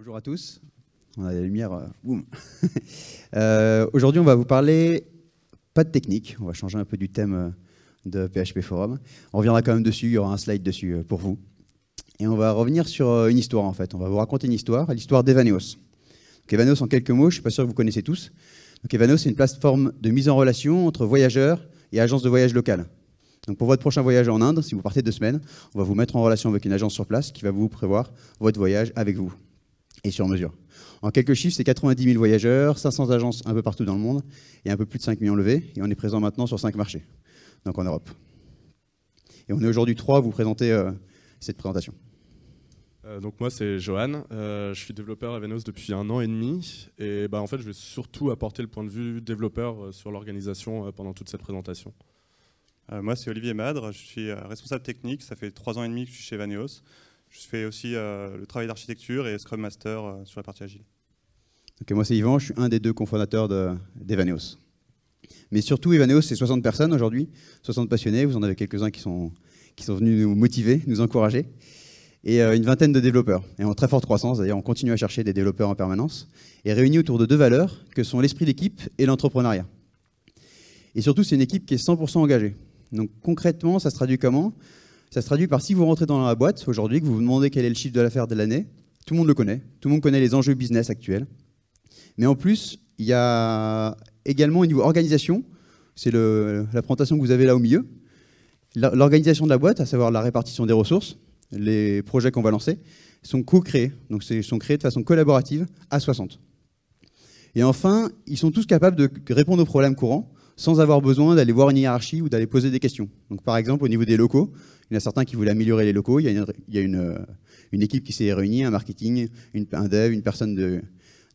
Bonjour à tous. On a la lumière. Euh, boum. Euh, aujourd'hui, on va vous parler pas de technique. On va changer un peu du thème euh, de PHP Forum. On reviendra quand même dessus. Il y aura un slide dessus pour vous. Et on va revenir sur une histoire en fait. On va vous raconter une histoire, l'histoire d'Evanos. Donc, en quelques mots, je suis pas sûr que vous connaissez tous. Donc, Evaneos, c'est une plateforme de mise en relation entre voyageurs et agences de voyage locales. Donc, pour votre prochain voyage en Inde, si vous partez deux semaines, on va vous mettre en relation avec une agence sur place qui va vous prévoir votre voyage avec vous et sur mesure. En quelques chiffres, c'est 90 000 voyageurs, 500 agences un peu partout dans le monde et un peu plus de 5 millions levés. Et on est présent maintenant sur cinq marchés, donc en Europe. Et on est aujourd'hui trois à vous présenter euh, cette présentation. Euh, donc moi c'est Johan, euh, je suis développeur à Venos depuis un an et demi et bah, en fait je vais surtout apporter le point de vue développeur sur l'organisation pendant toute cette présentation. moi c'est Olivier Madre, je suis responsable technique, ça fait trois ans et demi que je suis chez Vaneos. Je fais aussi euh, le travail d'architecture et Scrum Master euh, sur la partie agile. moi, c'est Yvan, je suis un des deux cofondateurs d'Evaneos. Mais surtout, Evaneos, c'est 60 personnes aujourd'hui, 60 passionnés. Vous en avez quelques-uns qui sont, qui sont venus nous motiver, nous encourager. Et euh, une vingtaine de développeurs. Et en très forte croissance, d'ailleurs, on continue à chercher des développeurs en permanence. Et réunis autour de deux valeurs, que sont l'esprit d'équipe et l'entrepreneuriat. Et surtout, c'est une équipe qui est 100% engagée. Donc concrètement, ça se traduit comment ça se traduit par si vous rentrez dans la boîte aujourd'hui, que vous vous demandez quel est le chiffre de l'affaire de l'année, tout le monde le connaît, tout le monde connaît les enjeux business actuels. Mais en plus, il y a également au niveau organisation, c'est la présentation que vous avez là au milieu, l'organisation de la boîte, à savoir la répartition des ressources, les projets qu'on va lancer, sont co-créés, donc ils sont créés de façon collaborative à 60. Et enfin, ils sont tous capables de répondre aux problèmes courants sans avoir besoin d'aller voir une hiérarchie ou d'aller poser des questions. Donc par exemple, au niveau des locaux, il y en a certains qui voulaient améliorer les locaux. Il y a une, euh, équipe qui s'est réunie, un marketing, un dev, une personne de,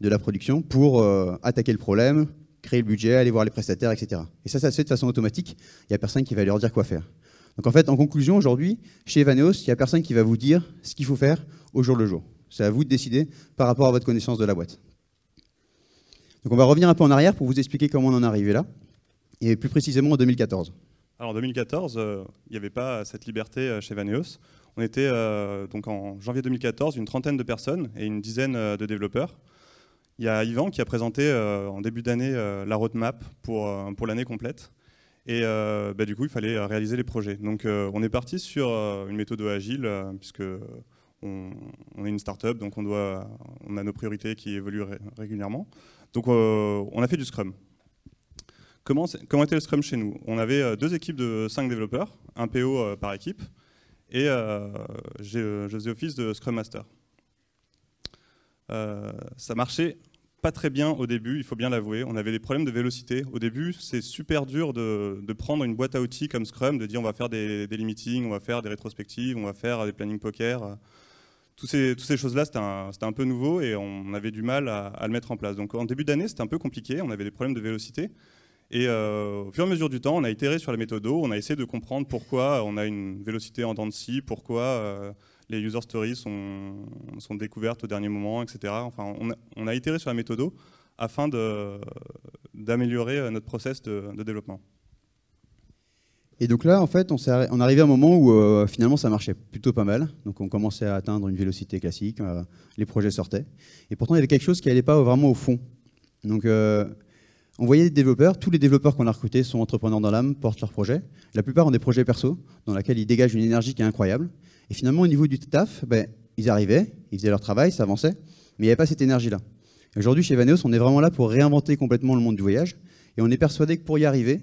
la production pour euh, attaquer le problème, créer le budget, aller voir les prestataires, etc. Et ça, ça se fait de façon automatique. Il n'y a personne qui va leur dire quoi faire. Donc en fait, en conclusion, aujourd'hui, chez Evaneos, il n'y a personne qui va vous dire ce qu'il faut faire au jour le jour. C'est à vous de décider par rapport à votre connaissance de la boîte. Donc on va revenir un peu en arrière pour vous expliquer comment on en est arrivé là, et plus précisément en 2014. Alors en 2014, euh, il n'y avait pas cette liberté euh, chez Vaneos. On était euh, donc en janvier 2014 une trentaine de personnes et une dizaine de développeurs. Il y a Ivan qui a présenté en début d'année la roadmap pour, pour l'année complète. Et bah, du coup, il fallait réaliser les projets. Donc, on est parti sur une méthode agile, puisque on, est une start-up, donc on, doit, on a nos priorités qui évoluent régulièrement. Donc, on a fait du Scrum. Comment, était le Scrum chez nous On avait euh, deux équipes de cinq développeurs, un PO euh, par équipe, et euh, je faisais office de Scrum Master. Euh, ça marchait pas très bien au début, il faut bien l'avouer. On avait des problèmes de vélocité. Au début, c'est super dur de, prendre une boîte à outils comme Scrum, de dire on va faire des, limitings, on va faire des rétrospectives, on va faire des planning poker. toutes ces choses-là, c'était un, peu nouveau et on avait du mal à, à le mettre en place. Donc en début d'année, c'était un peu compliqué, on avait des problèmes de vélocité. Et euh, au fur et à mesure du temps, on a itéré sur la méthode, on a essayé de comprendre pourquoi on a une vélocité en dents de scie, pourquoi euh, les user stories sont, sont, découvertes au dernier moment, etc. Enfin, on a, itéré sur la méthode afin d'améliorer euh, notre process de, développement. Et donc là, en fait, on, est arrivé à un moment où finalement ça marchait plutôt pas mal. Donc on commençait à atteindre une vélocité classique, les projets sortaient. Et pourtant, il y avait quelque chose qui n'allait pas vraiment au fond. Donc on voyait des développeurs, tous les développeurs qu'on a recrutés sont entrepreneurs dans l'âme, portent leurs projets. La plupart ont des projets perso, dans lesquels ils dégagent une énergie qui est incroyable. Et finalement, au niveau du taf, ben, ils arrivaient, ils faisaient leur travail, ça avançait, mais il n'y avait pas cette énergie-là. Aujourd'hui, chez Vaneos, on est vraiment là pour réinventer complètement le monde du voyage. Et on est persuadé que pour y arriver,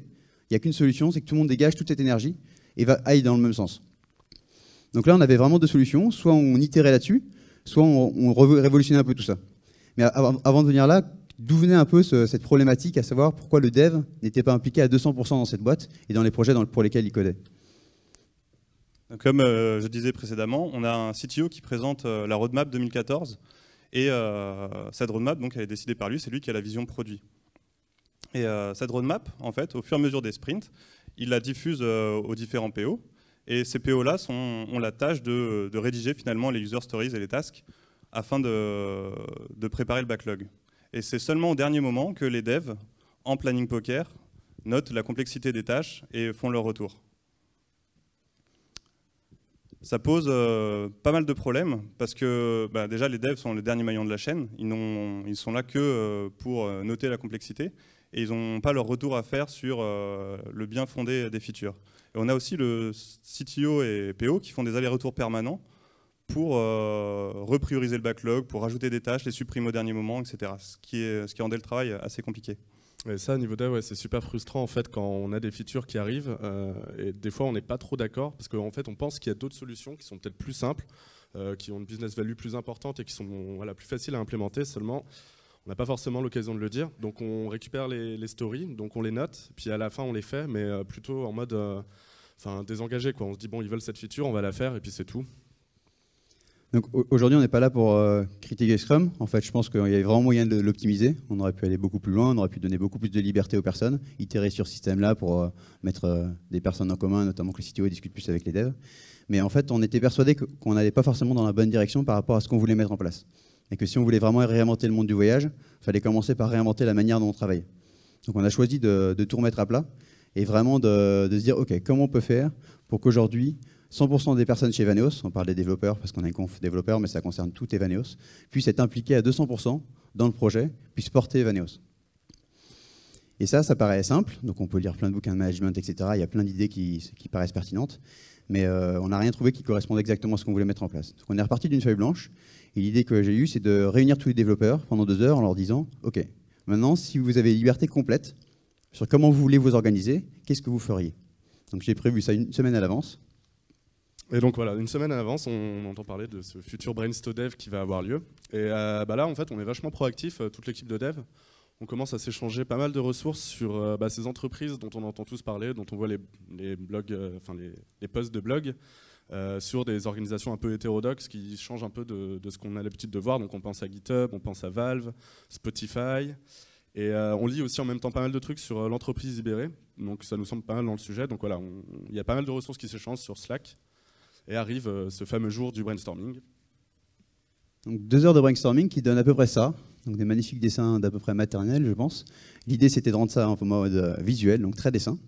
il n'y a qu'une solution, c'est que tout le monde dégage toute cette énergie et va, aille dans le même sens. Donc là, on avait vraiment deux solutions. Soit on itérait là-dessus, soit on, on révolutionnait un peu tout ça. Mais avant de venir là, D'où venait un peu cette problématique, à savoir pourquoi le dev n'était pas impliqué à 200% dans cette boîte et dans les projets pour lesquels il codait Comme euh, je disais précédemment, on a un CTO qui présente euh, la roadmap 2014 et euh, cette roadmap, donc, elle est décidée par lui, c'est lui qui a la vision produit. Et cette roadmap, en fait, au fur et à mesure des sprints, il la diffuse aux différents PO. Et ces PO-là ont la tâche de, rédiger finalement les user stories et les tasks afin de préparer le backlog. Et c'est seulement au dernier moment que les devs, en planning poker, notent la complexité des tâches et font leur retour. Ça pose euh, pas mal de problèmes parce que bah, déjà les devs sont le dernier maillon de la chaîne. Ils, ils sont là que euh, pour euh, noter la complexité et ils n'ont pas leur retour à faire sur le bien fondé des features. Et on a aussi le CTO et PO qui font des allers-retours permanents pour euh, reprioriser le backlog, pour rajouter des tâches, les supprimer au dernier moment, etc. Ce qui, est, ce qui rendait le travail assez compliqué. Et ça, au niveau dev, c'est super frustrant en fait quand on a des features qui arrivent euh, et des fois on n'est pas trop d'accord parce qu'en fait on pense qu'il y a d'autres solutions qui sont peut-être plus simples, euh, qui ont une business value plus importante et qui sont voilà, plus faciles à implémenter. Seulement, on n'a pas forcément l'occasion de le dire. Donc on récupère les, stories, donc on les note, puis à la fin on les fait, mais plutôt en mode enfin, désengagé. Quoi. On se dit bon, ils veulent cette feature, on va la faire et puis c'est tout. Donc aujourd'hui, on n'est pas là pour euh, critiquer Scrum. En fait, je pense qu'il y avait vraiment moyen de l'optimiser. On aurait pu aller beaucoup plus loin, on aurait pu donner beaucoup plus de liberté aux personnes, itérer sur ce système-là pour euh, mettre euh, des personnes en commun, notamment que les CTO discutent plus avec les devs. Mais en fait, on était persuadé qu'on n'allait pas forcément dans la bonne direction par rapport à ce qu'on voulait mettre en place. Et que si on voulait vraiment réinventer le monde du voyage, il fallait commencer par réinventer la manière dont on travaille. Donc on a choisi de, tout remettre à plat et vraiment de, de se dire, OK, comment on peut faire pour qu'aujourd'hui, 100% des personnes chez Vaneos, on parle des développeurs parce qu'on est un conf développeur, mais ça concerne tout Evaneos, puissent être impliqués à 200% dans le projet, puissent porter Vaneos. Et ça, ça paraît simple, donc on peut lire plein de bouquins de management, etc. Il y a plein d'idées qui, paraissent pertinentes, mais euh, on n'a rien trouvé qui corresponde exactement à ce qu'on voulait mettre en place. Donc on est reparti d'une feuille blanche, et l'idée que j'ai eue, c'est de réunir tous les développeurs pendant deux heures en leur disant, OK, maintenant, si vous avez liberté complète sur comment vous voulez vous organiser, qu'est-ce que vous feriez Donc j'ai prévu ça une semaine à l'avance, et donc voilà, une semaine à l'avance, on entend parler de ce futur Brainstorm Dev qui va avoir lieu. Et euh, bah là, en fait, on est vachement proactif, euh, toute l'équipe de dev. On commence à s'échanger pas mal de ressources sur euh, bah, ces entreprises dont on entend tous parler, dont on voit les, blogs, enfin les, posts de blog, sur des organisations un peu hétérodoxes qui changent un peu de, ce qu'on a l'habitude de voir. Donc on pense à GitHub, on pense à Valve, Spotify. Et on lit aussi en même temps pas mal de trucs sur l'entreprise libérée, donc ça nous semble pas mal dans le sujet. Donc voilà, il y a pas mal de ressources qui s'échangent sur Slack et arrive euh, ce fameux jour du brainstorming. Donc deux heures de brainstorming qui donnent à peu près ça, donc des magnifiques dessins d'à peu près maternelle, je pense. L'idée, c'était de rendre ça en mode euh, visuel, donc très dessin.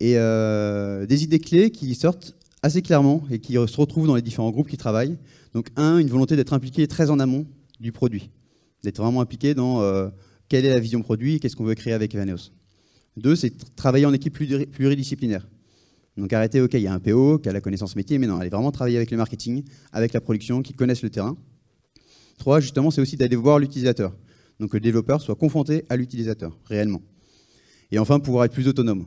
Et euh, des idées clés qui sortent assez clairement et qui se retrouvent dans les différents groupes qui travaillent. Donc un, une volonté d'être impliqué très en amont du produit, d'être vraiment impliqué dans quelle est la vision produit, et qu'est-ce qu'on veut créer avec Evaneos. Deux, c'est travailler en équipe pluridisciplinaire. Donc arrêter, ok, il y a un PO qui a la connaissance métier, mais non, aller vraiment travailler avec le marketing, avec la production, qui connaissent le terrain. Trois, justement, c'est aussi d'aller voir l'utilisateur. Donc que le développeur soit confronté à l'utilisateur, réellement. Et enfin, pouvoir être plus autonome.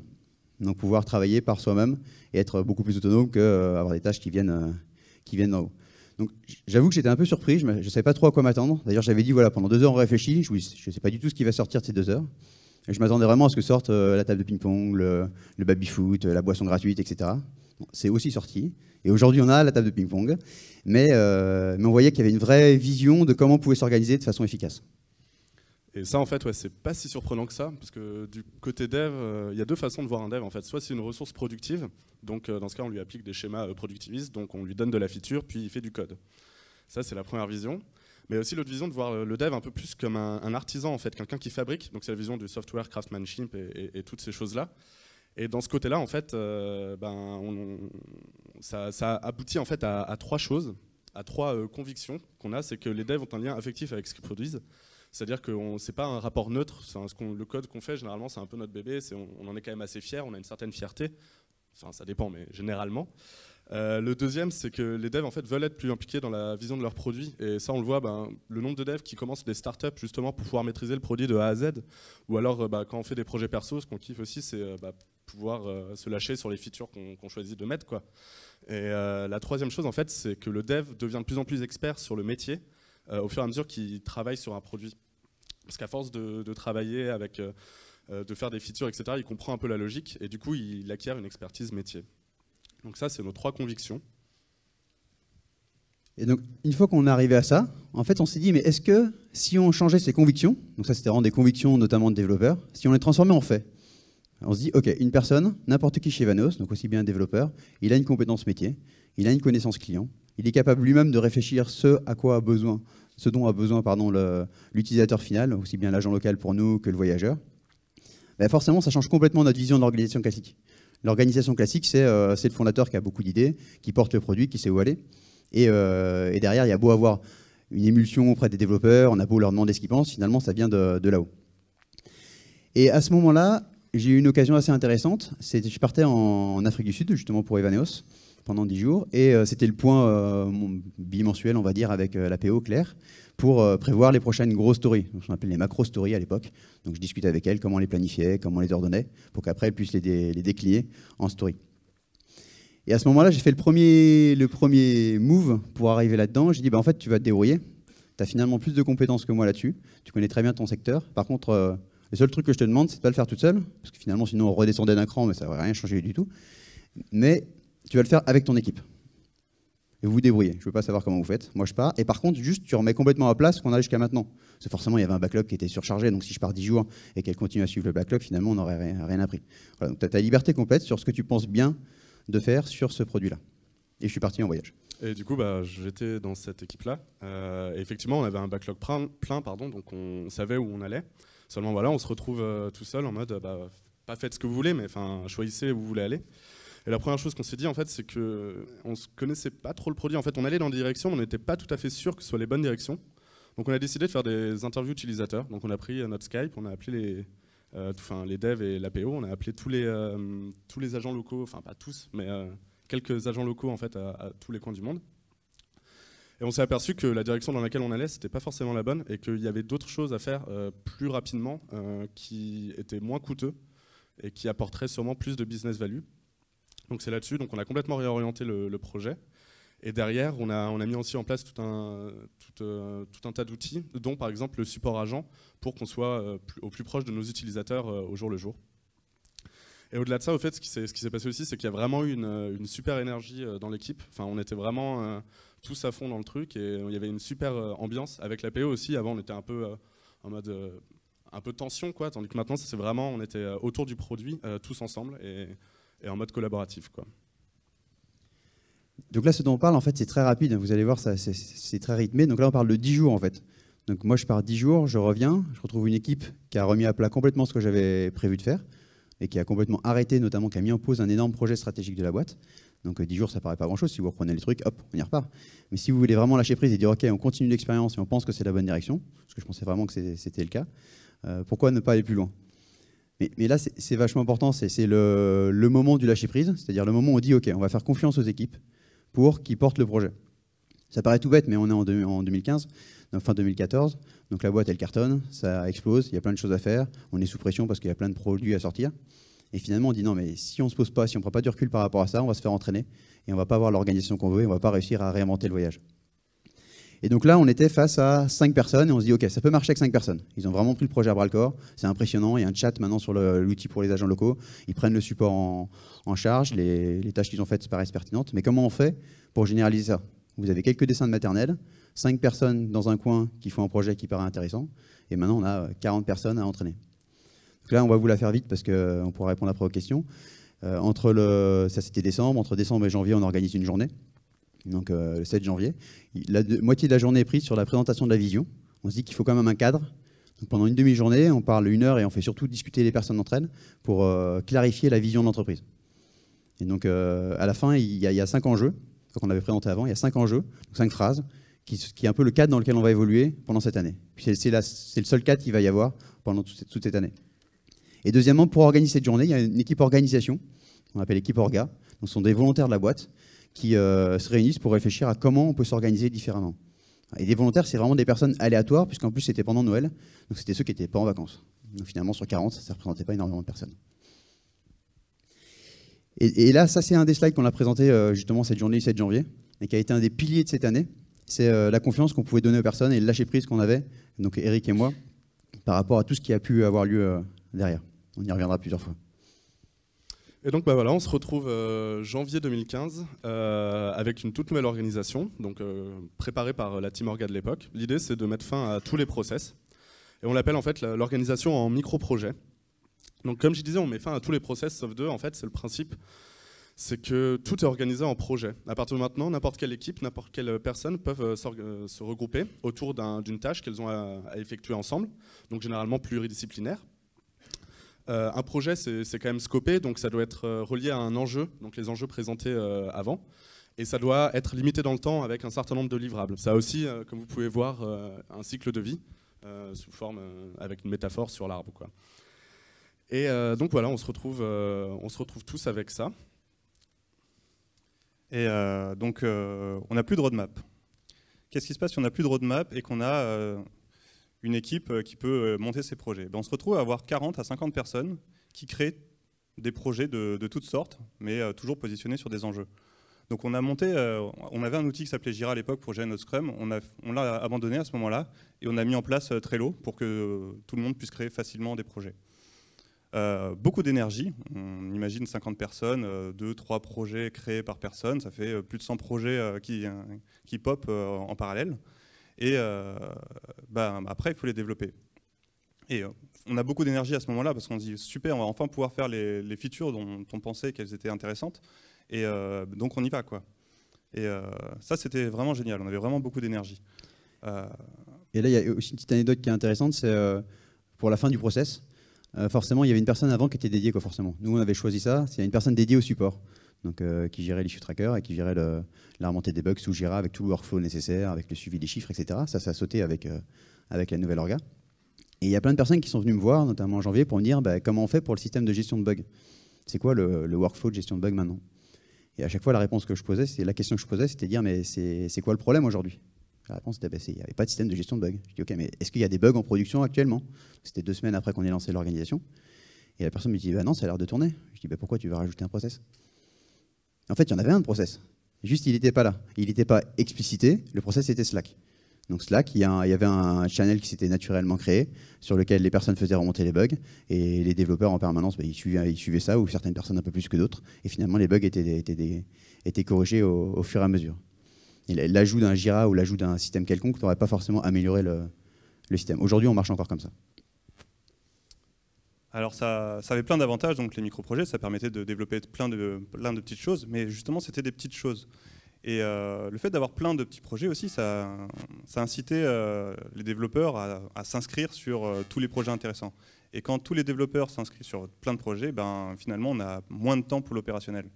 Donc pouvoir travailler par soi-même et être beaucoup plus autonome qu'avoir euh, des tâches qui viennent, euh, qui viennent d'en haut. Donc j'avoue que j'étais un peu surpris, je ne savais pas trop à quoi m'attendre. D'ailleurs j'avais dit, voilà, pendant deux heures on réfléchit, je ne sais pas du tout ce qui va sortir de ces deux heures. Je m'attendais vraiment à ce que sorte euh, la table de ping-pong, le, le baby-foot, euh, la boisson gratuite, etc. c'est aussi sorti. Et aujourd'hui, on a la table de ping-pong. Mais, euh, mais, on voyait qu'il y avait une vraie vision de comment on pouvait s'organiser de façon efficace. Et ça, en fait, ouais, c'est pas si surprenant que ça, parce que du côté dev, il y a deux façons de voir un dev. En fait, soit c'est une ressource productive, donc dans ce cas, on lui applique des schémas productivistes, donc on lui donne de la feature, puis il fait du code. Ça, c'est la première vision mais aussi l'autre vision de voir le dev un peu plus comme un, artisan en fait, quelqu'un qui fabrique. Donc c'est la vision du software, craftsmanship et, toutes ces choses là. Et dans ce côté-là, en fait, euh, ben, ça, aboutit en fait à, trois choses, à trois euh, convictions qu'on a, c'est que les devs ont un lien affectif avec ce qu'ils produisent. C'est-à-dire que ce n'est pas un rapport neutre, ce le code qu'on fait, généralement, c'est un peu notre bébé, on, on, en est quand même assez fier, on a une certaine fierté, enfin ça dépend, mais généralement. Euh, le deuxième, c'est que les devs en fait veulent être plus impliqués dans la vision de leurs produit, Et ça, on le voit, ben, le nombre de devs qui commencent des startups justement pour pouvoir maîtriser le produit de A à Z. Ou alors, euh, ben, quand on fait des projets perso, ce qu'on kiffe aussi, c'est euh, ben, pouvoir se lâcher sur les features qu'on choisit de mettre. Quoi. Et la troisième chose, en fait, c'est que le dev devient de plus en plus expert sur le métier au fur et à mesure qu'il travaille sur un produit. Parce qu'à force de, de, travailler avec, de faire des features, etc., il comprend un peu la logique et du coup, il acquiert une expertise métier. Donc ça, c'est nos trois convictions. Et donc, une fois qu'on est arrivé à ça, en fait, on s'est dit, mais est-ce que si on changeait ses convictions, donc ça c'était vraiment des convictions notamment de développeurs, si on les transformait en fait. on se dit, ok, une personne, n'importe qui chez Vanos, donc aussi bien un développeur, il a une compétence métier, il a une connaissance client, il est capable lui-même de réfléchir ce à quoi a besoin, ce dont a besoin l'utilisateur final, aussi bien l'agent local pour nous que le voyageur. Ben, forcément, ça change complètement notre vision de l'organisation classique. L'organisation classique, euh, c'est le fondateur qui a beaucoup d'idées, qui porte le produit, qui sait où aller. Et, euh, et, derrière, il y a beau avoir une émulsion auprès des développeurs, on a beau leur demander ce qu'ils pensent, finalement, ça vient de, là-haut. Et à ce moment-là, j'ai eu une occasion assez intéressante. Je partais en Afrique du Sud, justement, pour Evaneos pendant 10 jours. Et euh, c'était le point euh, bimensuel, on va dire, avec euh, l'APO Claire, pour prévoir les prochaines grosses stories, ce qu'on appelle les macro stories à l'époque. Donc je discute avec elle comment on les planifiait, comment on les ordonnait, pour qu'après elle puisse les, décliner en stories. Et à ce moment-là, j'ai fait le premier, le premier move pour arriver là-dedans. J'ai dit, bah, en fait, tu vas te débrouiller. Tu as finalement plus de compétences que moi là-dessus. Tu connais très bien ton secteur. Par contre, le seul truc que je te demande, c'est de ne pas le faire toute seule. Parce que finalement, sinon, on redescendait d'un cran, mais ça n'aurait rien changé du tout. Mais tu vas le faire avec ton équipe. Et vous vous débrouillez. Je ne veux pas savoir comment vous faites. Moi, je pars. Et par contre, juste, tu remets complètement à place ce qu'on a jusqu'à maintenant. Parce que forcément, il y avait un backlog qui était surchargé. Donc, si je pars 10 jours et qu'elle continue à suivre le backlog, finalement, on n'aurait rien, appris. donc, tu as ta liberté complète sur ce que tu penses bien de faire sur ce produit-là. Et je suis parti en voyage. Et du coup, bah, j'étais dans cette équipe-là. Euh, effectivement, on avait un backlog plein, plein, pardon, donc on savait où on allait. Seulement, voilà, on se retrouve euh, tout seul en mode, bah, pas faites ce que vous voulez, mais enfin, choisissez où vous voulez aller. Et la première chose qu'on s'est dit, en fait, c'est qu'on ne connaissait pas trop le produit. En fait, on allait dans des directions, mais on n'était pas tout à fait sûr que ce soit les bonnes directions. Donc on a décidé de faire des interviews utilisateurs. Donc on a pris euh, notre Skype, on a appelé les, euh, enfin, les devs et l'APO, on a appelé tous les, euh, tous les agents locaux, enfin pas tous, mais quelques agents locaux en fait à, tous les coins du monde. Et on s'est aperçu que la direction dans laquelle on allait, c'était pas forcément la bonne et qu'il y avait d'autres choses à faire plus rapidement qui étaient moins coûteux et qui apporteraient sûrement plus de business value. Donc c'est là-dessus, donc on a complètement réorienté le, projet. Et derrière, on a, on a, mis aussi en place tout un, tout, euh, un tas d'outils, dont par exemple le support agent, pour qu'on soit euh, au plus proche de nos utilisateurs euh, au jour le jour. Et au-delà de ça, au fait, ce qui s'est passé aussi, c'est qu'il y a vraiment eu une, super énergie dans l'équipe. Enfin, on était vraiment tous à fond dans le truc et il y avait une super ambiance. Avec la PO aussi, avant, on était un peu en mode un peu tension, quoi, tandis que maintenant, c'est vraiment, on était autour du produit, tous ensemble. Et et en mode collaboratif. Quoi. Donc là, ce dont on parle, en fait, c'est très rapide. Hein. Vous allez voir, c'est très rythmé. Donc là, on parle de 10 jours, en fait. Donc moi, je pars 10 jours, je reviens, je retrouve une équipe qui a remis à plat complètement ce que j'avais prévu de faire et qui a complètement arrêté, notamment qui a mis en pause un énorme projet stratégique de la boîte. Donc 10 euh, jours, ça paraît pas grand-chose. Si vous reprenez les trucs, hop, on y repart. Mais si vous voulez vraiment lâcher prise et dire, OK, on continue l'expérience et on pense que c'est la bonne direction, parce que je pensais vraiment que c'était le cas, euh, pourquoi ne pas aller plus loin mais, là, c'est vachement important, c'est le, moment du lâcher-prise, c'est-à-dire le moment où on dit, OK, on va faire confiance aux équipes pour qu'ils portent le projet. Ça paraît tout bête, mais on est en, en 2015, fin 2014, donc la boîte, elle cartonne, ça explose, il y a plein de choses à faire, on est sous pression parce qu'il y a plein de produits à sortir. Et finalement, on dit non, mais si on ne se pose pas, si on ne prend pas du recul par rapport à ça, on va se faire entraîner et on ne va pas avoir l'organisation qu'on veut et on ne va pas réussir à réinventer le voyage. Et donc là, on était face à 5 personnes et on se dit, OK, ça peut marcher avec 5 personnes. Ils ont vraiment pris le projet à bras le corps. C'est impressionnant. Il y a un chat maintenant sur l'outil pour les agents locaux. Ils prennent le support en, charge. Les, tâches qu'ils ont faites paraissent pertinentes. Mais comment on fait pour généraliser ça Vous avez quelques dessins de maternelle, 5 personnes dans un coin qui font un projet qui paraît intéressant. Et maintenant, on a 40 personnes à entraîner. Donc là, on va vous la faire vite parce qu'on euh, pourra répondre après aux questions. Euh, entre le, ça c'était décembre, entre décembre et janvier, on organise une journée donc euh, le 7 janvier. La moitié de la journée est prise sur la présentation de la vision. On se dit qu'il faut quand même un cadre. pendant une demi-journée, on parle une heure et on fait surtout discuter les personnes d'entre elles pour euh, clarifier la vision de l'entreprise. Et donc euh, à la fin, il y, a, cinq enjeux qu'on avait présenté avant. Il y a cinq enjeux, cinq phrases, qui, est un peu le cadre dans lequel on va évoluer pendant cette année. C'est le seul cadre qu'il va y avoir pendant toute cette, année. Et deuxièmement, pour organiser cette journée, il y a une équipe organisation, on appelle équipe Orga. Donc ce sont des volontaires de la boîte qui euh, se réunissent pour réfléchir à comment on peut s'organiser différemment. Et des volontaires, c'est vraiment des personnes aléatoires, puisqu'en plus c'était pendant Noël, donc c'était ceux qui n'étaient pas en vacances. Donc finalement, sur 40, ça ne représentait pas énormément de personnes. Et, là, ça c'est un des slides qu'on a présenté euh, justement cette journée du 7 janvier, et qui a été un des piliers de cette année. C'est euh, la confiance qu'on pouvait donner aux personnes et le lâcher prise qu'on avait, donc Eric et moi, par rapport à tout ce qui a pu avoir lieu derrière. On y reviendra plusieurs fois. Et donc bah voilà, on se retrouve euh, janvier 2015 euh, avec une toute nouvelle organisation, donc euh, préparée par la Team Orga de l'époque. L'idée c'est de mettre fin à tous les process. Et on l'appelle en fait l'organisation en micro-projet. Donc comme je disais, on met fin à tous les process sauf deux, en fait c'est le principe. C'est que tout est organisé en projet. À partir de maintenant, n'importe quelle équipe, n'importe quelle personne peuvent se regrouper autour d'une tâche qu'elles ont à effectuer ensemble, donc généralement pluridisciplinaire. Euh, un projet, c'est quand même scopé, donc ça doit être euh, relié à un enjeu, donc les enjeux présentés euh, avant. Et ça doit être limité dans le temps avec un certain nombre de livrables. Ça a aussi, comme vous pouvez voir, un cycle de vie, sous forme, avec une métaphore sur l'arbre. Et donc voilà, on se, retrouve, on se retrouve tous avec ça. Et donc, on n'a plus de roadmap. Qu'est-ce qui se passe si on n'a plus de roadmap et qu'on a une équipe euh, qui peut euh, monter ses projets. Ben, on se retrouve à avoir 40 à 50 personnes qui créent des projets de, toutes sortes, mais euh, toujours positionnés sur des enjeux. Donc on a monté, on avait un outil qui s'appelait Jira à l'époque pour gérer notre Scrum, on l'a abandonné à ce moment-là, et on a mis en place Trello pour que tout le monde puisse créer facilement des projets. beaucoup d'énergie, on imagine 50 personnes, 2-3 projets créés par personne, ça fait plus de 100 projets qui, qui pop en parallèle. Et euh, ben, après, il faut les développer. Et euh, on a beaucoup d'énergie à ce moment-là parce qu'on se dit super, on va enfin pouvoir faire les, features dont on pensait qu'elles étaient intéressantes. Et euh, donc on y va quoi. Et ça c'était vraiment génial. On avait vraiment beaucoup d'énergie. Et là il y a aussi une petite anecdote qui est intéressante, c'est pour la fin du process. forcément il y avait une personne avant qui était dédiée quoi forcément. Nous on avait choisi ça. C'est une personne dédiée au support donc, euh, qui gérait les chiffres trackers et qui gérait la remontée des bugs sous Jira avec tout le workflow nécessaire, avec le suivi des chiffres, etc. Ça, ça a sauté avec, euh, avec la nouvelle orga. Et il y a plein de personnes qui sont venues me voir, notamment en janvier, pour me dire bah, comment on fait pour le système de gestion de bugs C'est quoi le, workflow de gestion de bugs maintenant Et à chaque fois, la réponse que je posais, la question que je posais, c'était dire mais c'est quoi le problème aujourd'hui la réponse était, bah, il n'y avait pas de système de gestion de bugs. Je dis, ok, mais est-ce qu'il y a des bugs en production actuellement C'était deux semaines après qu'on ait lancé l'organisation. Et la personne me dit, bah non, ça a l'air de tourner. Je dis, bah, pourquoi tu veux rajouter un process en fait, il y en avait un de process. Juste, il n'était pas là. Il n'était pas explicité. Le process était Slack. Donc Slack, il y, avait un channel qui s'était naturellement créé sur lequel les personnes faisaient remonter les bugs et les développeurs en permanence, bah, ils, suivaient, ça ou certaines personnes un peu plus que d'autres. Et finalement, les bugs étaient, corrigés au, fur et à mesure. L'ajout d'un Jira ou l'ajout d'un système quelconque n'aurait pas forcément amélioré le système. Aujourd'hui, on marche encore comme ça. Alors ça, avait plein d'avantages, donc les micro-projets, ça permettait de développer plein de, petites choses, mais justement c'était des petites choses. Et euh, le fait d'avoir plein de petits projets aussi, ça, incitait euh, les développeurs à, s'inscrire sur euh, tous les projets intéressants. Et quand tous les développeurs s'inscrivent sur plein de projets, ben, finalement on a moins de temps pour l'opérationnel.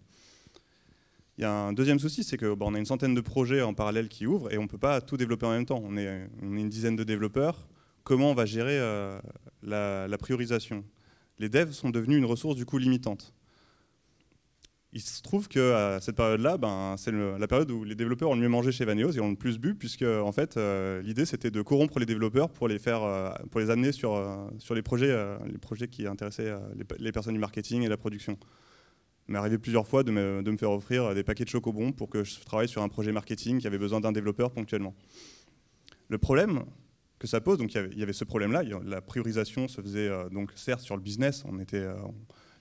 Il y a un deuxième souci, c'est qu'on a une centaine de projets en parallèle qui ouvrent et on ne peut pas tout développer en même temps. On est, une dizaine de développeurs. Comment on va gérer la priorisation les devs sont devenus une ressource du coup limitante. Il se trouve que à cette période-là, ben, c'est la période où les développeurs ont le mieux mangé chez Vaneos et ont le plus bu, puisque en fait, euh, l'idée c'était de corrompre les développeurs pour les faire, euh, pour les amener sur, euh, sur les projets, les projets qui intéressaient les, personnes du marketing et la production. Il m'est arrivé plusieurs fois de me, de me, faire offrir des paquets de chocobons pour que je travaille sur un projet marketing qui avait besoin d'un développeur ponctuellement. Le problème, que ça pose. Donc il y avait, ce problème-là. La priorisation se faisait euh, donc certes sur le business. On était, euh,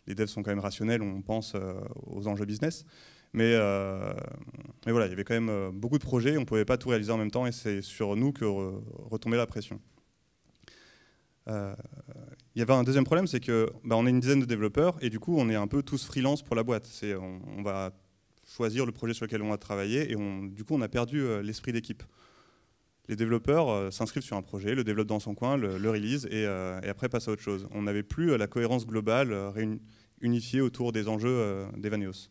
les devs sont quand même rationnels, on pense euh, aux enjeux business. Mais, voilà, il y avait quand même beaucoup de projets, on ne pouvait pas tout réaliser en même temps et c'est sur nous que retombait la pression. il y avait un deuxième problème, c'est que bah, on est une dizaine de développeurs et du coup on est un peu tous freelance pour la boîte. On, on, va choisir le projet sur lequel on va travailler et on, du coup on a perdu l'esprit d'équipe les développeurs euh, s'inscrivent sur un projet, le développent dans son coin, le, le release et, euh, et, après passent à autre chose. On n'avait plus euh, la cohérence globale unifiée autour des enjeux d'Evaneos.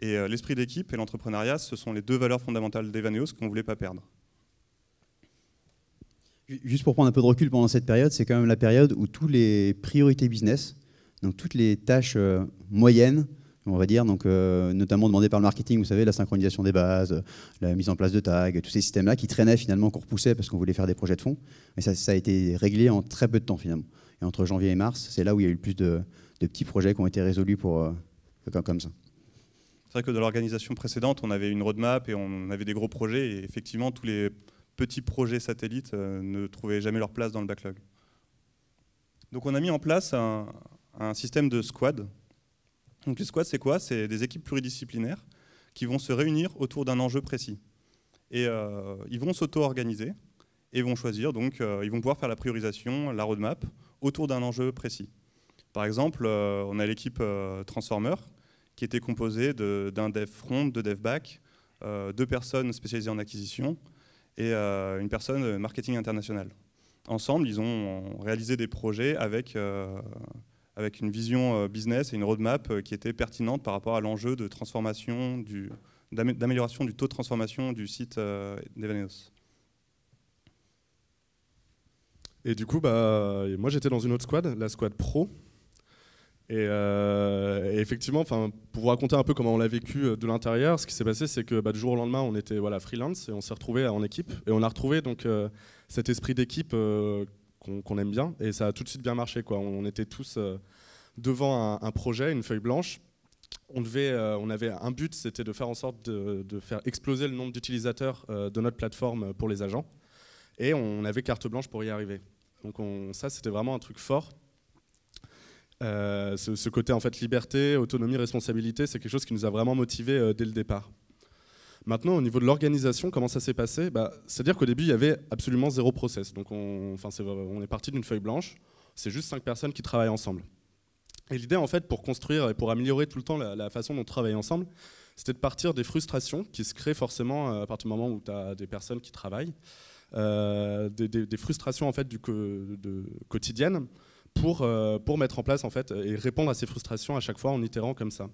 Et l'esprit d'équipe et l'entrepreneuriat, ce sont les deux valeurs fondamentales d'Evaneos qu'on ne voulait pas perdre. Juste pour prendre un peu de recul pendant cette période, c'est quand même la période où toutes les priorités business, donc toutes les tâches moyennes, on va dire, donc, euh, notamment demandé par le marketing, vous savez, la synchronisation des bases, euh, la mise en place de tags, tous ces systèmes-là qui traînaient finalement, qu'on repoussait parce qu'on voulait faire des projets de fond. Mais ça, a été réglé en très peu de temps finalement. Et entre janvier et mars, c'est là où il y a eu le plus de, petits projets qui ont été résolus pour, euh, comme ça. C'est vrai que dans l'organisation précédente, on avait une roadmap et on avait des gros projets. Et effectivement, tous les petits projets satellites ne trouvaient jamais leur place dans le backlog. Donc on a mis en place un système de squad donc les squads, c'est quoi C'est des équipes pluridisciplinaires qui vont se réunir autour d'un enjeu précis. Et euh, ils vont s'auto-organiser et vont choisir, donc euh, ils vont pouvoir faire la priorisation, la roadmap, autour d'un enjeu précis. Par exemple, euh, on a l'équipe Transformer qui était composée d'un dev front, deux dev back, deux personnes spécialisées en acquisition et une personne marketing international. Ensemble, ils ont réalisé des projets avec avec une vision euh, business et une roadmap euh, qui était pertinente par rapport à l'enjeu de transformation, d'amélioration du taux de transformation du site euh, d'Evaneos. Et du coup, bah, moi j'étais dans une autre squad, la squad pro. Et, euh, et effectivement, pour vous raconter un peu comment on l'a vécu de l'intérieur, ce qui s'est passé, c'est que bah, du jour au lendemain, on était voilà, freelance et on s'est retrouvé en équipe. Et on a retrouvé donc, cet esprit d'équipe euh, qu'on aime bien. Et ça a tout de suite bien marché. Quoi. On, était tous euh, devant un, projet, une feuille blanche. Euh, on, avait un but, c'était de faire en sorte de, faire exploser le nombre d'utilisateurs euh, de notre plateforme pour les agents. Et on avait carte blanche pour y arriver. Donc on, ça, c'était vraiment un truc fort. ce, côté en fait liberté, autonomie, responsabilité, c'est quelque chose qui nous a vraiment motivés dès le départ. Maintenant, au niveau de l'organisation, comment ça s'est passé bah, C'est-à-dire qu'au début, il y avait absolument zéro process. Donc, on, enfin, est, on est parti d'une feuille blanche. C'est juste cinq personnes qui travaillent ensemble. Et l'idée, en fait, pour construire et pour améliorer tout le temps la, façon dont on travaille ensemble, c'était de partir des frustrations qui se créent forcément euh, à partir du moment où tu as des personnes qui travaillent, euh, des, frustrations en fait du de, quotidiennes pour, euh, pour mettre en place en fait et répondre à ces frustrations à chaque fois en itérant comme ça.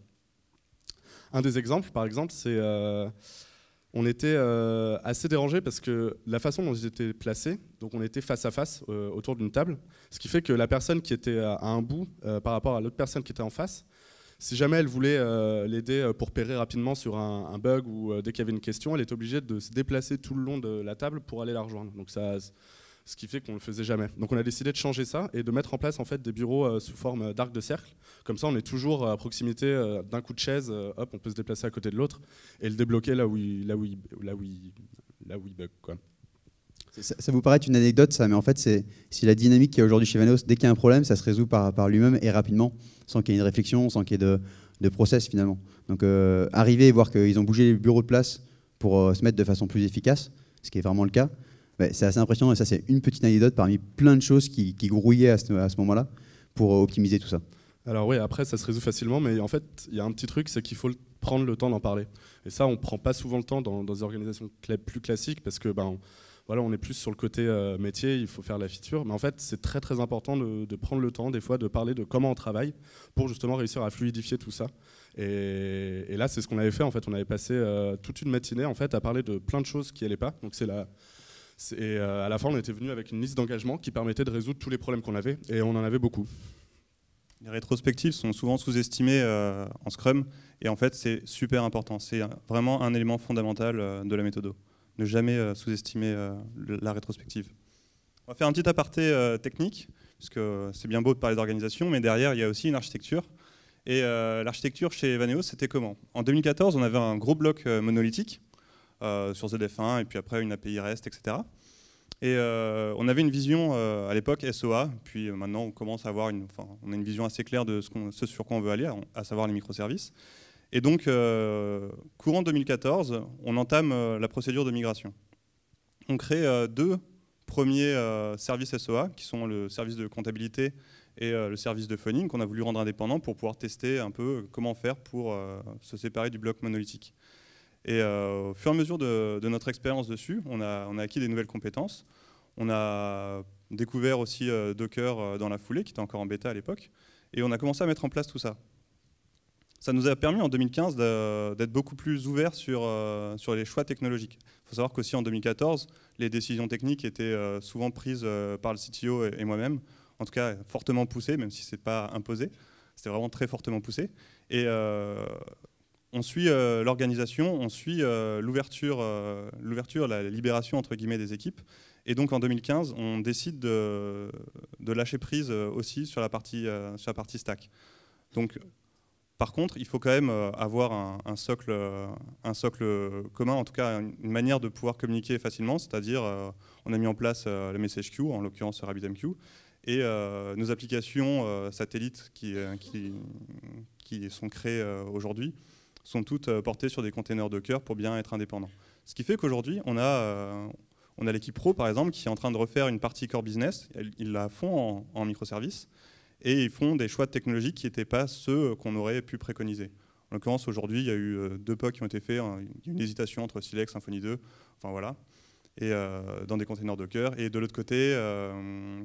Un des exemples, par exemple, c'est euh, on était euh, assez dérangé parce que la façon dont ils étaient placés, donc on était face à face euh, autour d'une table, ce qui fait que la personne qui était à un bout euh, par rapport à l'autre personne qui était en face, si jamais elle voulait l'aider pour pérer rapidement sur un, bug ou dès qu'il y avait une question, elle est obligée de se déplacer tout le long de la table pour aller la rejoindre. Donc ça, ce qui fait qu'on ne le faisait jamais. Donc on a décidé de changer ça et de mettre en place en fait des bureaux euh, sous forme euh, d'arc de cercle. Comme ça, on est toujours euh, à proximité d'un coup de chaise. hop, on peut se déplacer à côté de l'autre et le débloquer là où il, là où là où là où bug. Ça, vous paraît une anecdote, ça, mais en fait, c'est si la dynamique qui est aujourd'hui chez Vanos, dès qu'il y a un problème, ça se résout par, par lui-même et rapidement, sans qu'il y ait une réflexion, sans qu'il y ait de, de, process finalement. Donc arriver et voir qu'ils ont bougé les bureaux de place pour se mettre de façon plus efficace, ce qui est vraiment le cas, c'est assez impressionnant et ça, c'est une petite anecdote parmi plein de choses qui, grouillaient à ce, moment-là pour euh, optimiser tout ça. Alors oui, après, ça se résout facilement, mais en fait, il y a un petit truc, c'est qu'il faut prendre le temps d'en parler. Et ça, on ne prend pas souvent le temps dans, des organisations plus classiques parce que ben, voilà, on est plus sur le côté euh, métier, il faut faire la feature. Mais en fait, c'est très très important de, prendre le temps, des fois, de parler de comment on travaille pour justement réussir à fluidifier tout ça. Et, là, c'est ce qu'on avait fait. En fait, on avait passé euh, toute une matinée en fait, à parler de plein de choses qui n'allaient pas. Donc c'est là... Et euh, à la fin, on était venu avec une liste d'engagements qui permettait de résoudre tous les problèmes qu'on avait, et on en avait beaucoup. Les rétrospectives sont souvent sous-estimées euh, en Scrum, et en fait, c'est super important. C'est vraiment un élément fondamental euh, de la méthode. Ne jamais sous-estimer la rétrospective. On va faire un petit aparté technique, puisque c'est bien beau de parler d'organisation, mais derrière, il y a aussi une architecture. Et l'architecture chez Vaneo, c'était comment En 2014, on avait un gros bloc monolithique, euh, sur ZF1 et puis après une API REST, etc. Et euh, on avait une vision euh, à l'époque SOA, e puis maintenant on commence à avoir une, on a une vision assez claire de ce, ce, sur quoi on veut aller, à savoir les microservices. Et donc, courant 2014, on entame la procédure de migration. On crée deux premiers services SOA, e qui sont le service de comptabilité et le service de phoning, qu'on a voulu rendre indépendant pour pouvoir tester un peu comment faire pour se séparer du bloc monolithique. Et euh, au fur et à mesure de, notre expérience dessus, on a, on a, acquis des nouvelles compétences. On a découvert aussi euh, Docker euh, dans la foulée, qui était encore en bêta à l'époque. Et on a commencé à mettre en place tout ça. Ça nous a permis en 2015 d'être beaucoup plus ouverts sur, sur les choix technologiques. Il faut savoir qu'aussi en 2014, les décisions techniques étaient souvent prises par le CTO et, moi-même. En tout cas, fortement poussées, même si ce n'est pas imposé. C'était vraiment très fortement poussé. Et on suit euh, l'organisation, on suit euh, l'ouverture, euh, l'ouverture, la libération entre guillemets des équipes. Et donc en 2015, on décide de, lâcher prise aussi sur la partie, sur la partie stack. Donc, par contre, il faut quand même avoir un, socle, un socle commun, en tout cas une manière de pouvoir communiquer facilement, c'est-à-dire on a mis en place le message queue, en l'occurrence RabbitMQ, et nos applications satellites qui, qui, qui sont créées aujourd'hui sont toutes euh, portées sur des containers Docker pour bien être indépendants. Ce qui fait qu'aujourd'hui, on a, euh, on a l'équipe pro, par exemple, qui est en train de refaire une partie core business. Ils la font en, microservices et ils font des choix de technologiques qui n'étaient pas ceux euh, qu'on aurait pu préconiser. En l'occurrence, aujourd'hui, il y a eu deux POC qui ont été faits. Hein. Il y a une hésitation entre Silex, Symfony 2, enfin voilà, et dans des containers Docker. Et de l'autre côté,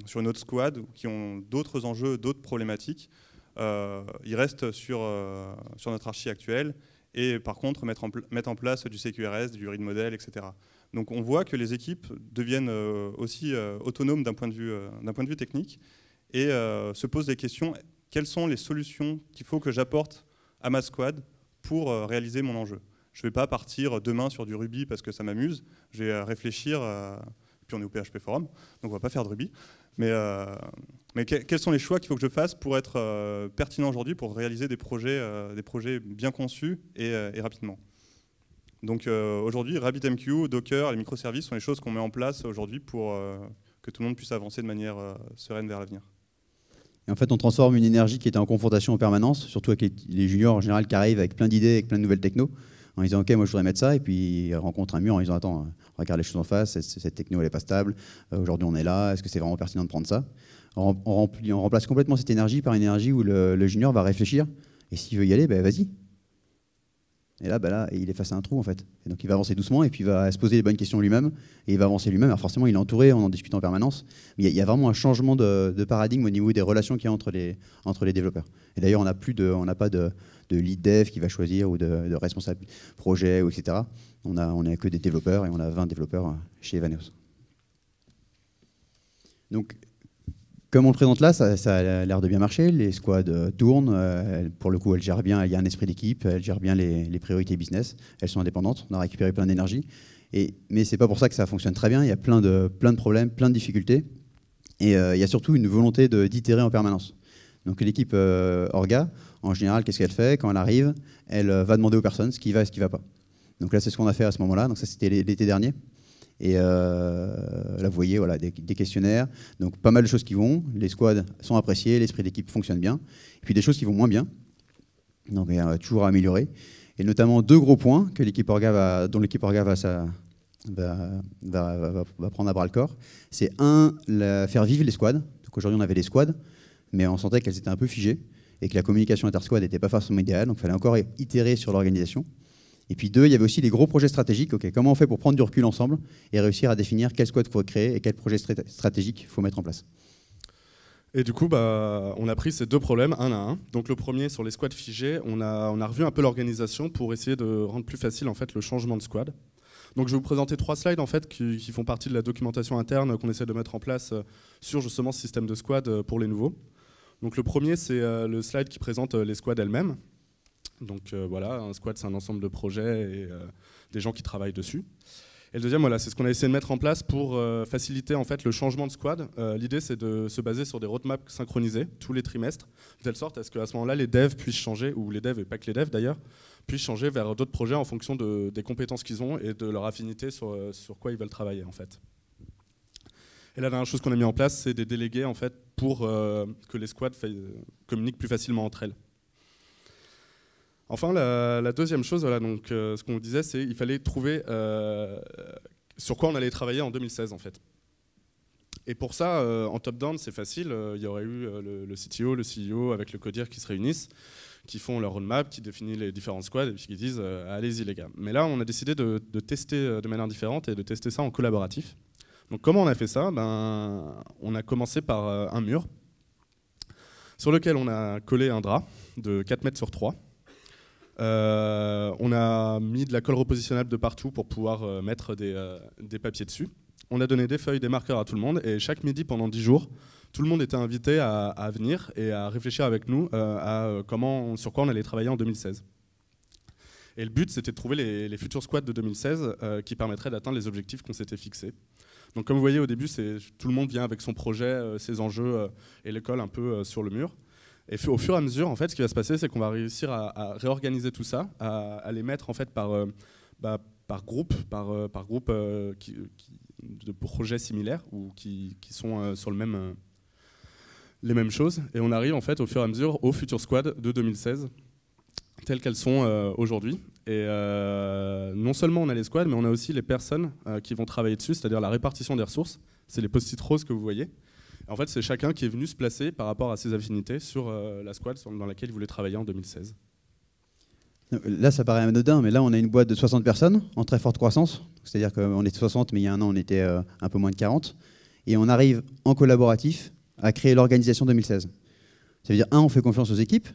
sur une autre squad qui ont d'autres enjeux, d'autres problématiques, ils restent sur, sur notre archi actuelle et par contre mettre en, mettre en place du CQRS, du read model, etc. Donc on voit que les équipes deviennent euh, aussi euh, autonomes d'un point, de vue, euh, point de vue technique et se posent des questions, quelles sont les solutions qu'il faut que j'apporte à ma squad pour réaliser mon enjeu Je ne vais pas partir demain sur du Ruby parce que ça m'amuse, je vais réfléchir, puis on est au PHP Forum, donc on ne va pas faire de Ruby, mais... Mais quels sont les choix qu'il faut que je fasse pour être euh, pertinent aujourd'hui, pour réaliser des projets, euh, des projets bien conçus et, euh, rapidement Donc aujourd'hui, RabbitMQ, Docker, les microservices sont les choses qu'on met en place aujourd'hui pour que tout le monde puisse avancer de manière sereine vers l'avenir. Et en fait, on transforme une énergie qui était en confrontation en permanence, surtout avec les juniors en général qui arrivent avec plein d'idées, avec plein de nouvelles techno, en disant OK, moi je voudrais mettre ça, et puis ils rencontrent un mur en disant Attends, regarde les choses en face, cette techno elle est pas stable, aujourd'hui on est là, est-ce que c'est vraiment pertinent de prendre ça on, remplace complètement cette énergie par une énergie où le, junior va réfléchir. Et s'il veut y aller, ben vas-y. Et là, ben là, il est face à un trou en fait. donc il va avancer doucement et puis il va se poser les bonnes questions lui-même. Et il va avancer lui-même. Alors forcément, il est entouré, en en discutant en permanence. il y, a vraiment un changement de, paradigme au niveau des relations qu'il y a entre les, entre les développeurs. Et d'ailleurs, on n'a plus de, n'a pas de, lead dev qui va choisir ou de, de responsable projet etc. On a, on que des développeurs et on a 20 développeurs chez Evaneos. Donc comme on le présente là, ça, a l'air de bien marcher. Les squads euh, tournent. Euh, pour le coup, elles gèrent bien. Il y a un esprit d'équipe. Elles gèrent bien les, priorités business. Elles sont indépendantes. On a récupéré plein d'énergie. Et, mais c'est pas pour ça que ça fonctionne très bien. Il y a plein de, problèmes, plein de difficultés. Et euh, il y a surtout une volonté d'itérer en permanence. Donc l'équipe Orga, en général, qu'est-ce qu'elle fait Quand elle arrive, elle va demander aux personnes ce qui va et ce qui ne va pas. Donc là, c'est ce qu'on a fait à ce moment-là. Donc ça, c'était l'été dernier. Et euh, là, vous voyez, voilà, des, questionnaires. Donc, pas mal de choses qui vont. Les squads sont appréciés, l'esprit d'équipe fonctionne bien. Et puis, des choses qui vont moins bien. Donc, il y a toujours à améliorer. Et notamment deux gros points que l'équipe dont l'équipe Orga va, va, va, prendre à bras le corps. C'est un, faire vivre les squads. Donc, aujourd'hui, on avait les squads, mais on sentait qu'elles étaient un peu figées et que la communication inter-squad n'était pas forcément idéale. Donc, il fallait encore itérer sur l'organisation. Et puis deux, il y avait aussi les gros projets stratégiques. Ok, comment on fait pour prendre du recul ensemble et réussir à définir quel squad faut créer et quel projet stratégique faut mettre en place. Et du coup, bah, on a pris ces deux problèmes un à un. Donc le premier sur les squads figés, on a, on a revu un peu l'organisation pour essayer de rendre plus facile en fait le changement de squad. Donc je vais vous présenter trois slides en fait qui, qui font partie de la documentation interne qu'on essaie de mettre en place euh, sur justement ce système de squad euh, pour les nouveaux. Donc le premier c'est euh, le slide qui présente les squads elles-mêmes. Donc euh, voilà, un squad, c'est un ensemble de projets et euh, des gens qui travaillent dessus. Et le deuxième, voilà, c'est ce qu'on a essayé de mettre en place pour euh, faciliter en fait le changement de squad. L'idée, c'est de se baser sur des roadmaps synchronisés tous les trimestres, de telle sorte à ce qu'à ce moment-là, les devs puissent changer, ou les devs et pas que les devs d'ailleurs, puissent changer vers d'autres projets en fonction des compétences qu'ils ont et de leur affinité sur, quoi ils veulent travailler en fait. Et la dernière chose qu'on a mis en place, c'est des délégués en fait pour que les squads communiquent plus facilement entre elles. Enfin, la, deuxième chose, voilà, donc, euh, ce qu'on disait, c'est qu'il fallait trouver euh, sur quoi on allait travailler en 2016, en fait. Et pour ça, euh, en top-down, c'est facile. Il y aurait eu le, CTO, le CEO e avec le CODIR qui se réunissent, qui font leur roadmap, qui définissent les différents squads et puis qui disent allez-y les gars. Mais là, on a décidé de, tester de manière différente et de tester ça en collaboratif. Donc comment on a fait ça ben, On a commencé par un mur sur lequel on a collé un drap de 4 mètres sur 3 euh, on a mis de la colle repositionnable de partout pour pouvoir euh, mettre euh, des, papiers dessus. On a donné des feuilles, des marqueurs à tout le monde et chaque midi pendant dix jours, tout le monde était invité à, venir et à réfléchir avec nous à comment, sur quoi on allait travailler en 2016. Et le but, c'était de trouver les, futurs squats de 2016 qui permettraient d'atteindre les objectifs qu'on s'était fixés. Donc, comme vous voyez au début, tout le monde vient avec son projet, ses enjeux et l'école un peu sur le mur. Et au fur et à mesure, en fait, ce qui va se passer, c'est qu'on va réussir à, réorganiser tout ça, à, les mettre en fait par, euh, bah, par groupe, par, euh, par groupe euh, de projets similaires ou qui, qui sont sur le même, les mêmes choses. Et on arrive en fait au fur et à mesure au futurs Squad de 2016, telles qu'elles sont aujourd'hui. Et non seulement on a les squads, mais on a aussi les personnes qui vont travailler dessus, c'est-à-dire la répartition des ressources. C'est les post-it roses que vous voyez. En fait, c'est chacun qui est venu se placer par rapport à ses affinités sur euh, la squad dans laquelle il voulait travailler en 2016. Là, ça paraît anodin, mais là, on a une boîte de 60 personnes en très forte croissance. C'est-à-dire qu'on est 60, mais il y a un an, on était euh, un peu moins de 40. Et on arrive en collaboratif à créer l'organisation 2016. Ça veut dire, un, on fait confiance aux équipes.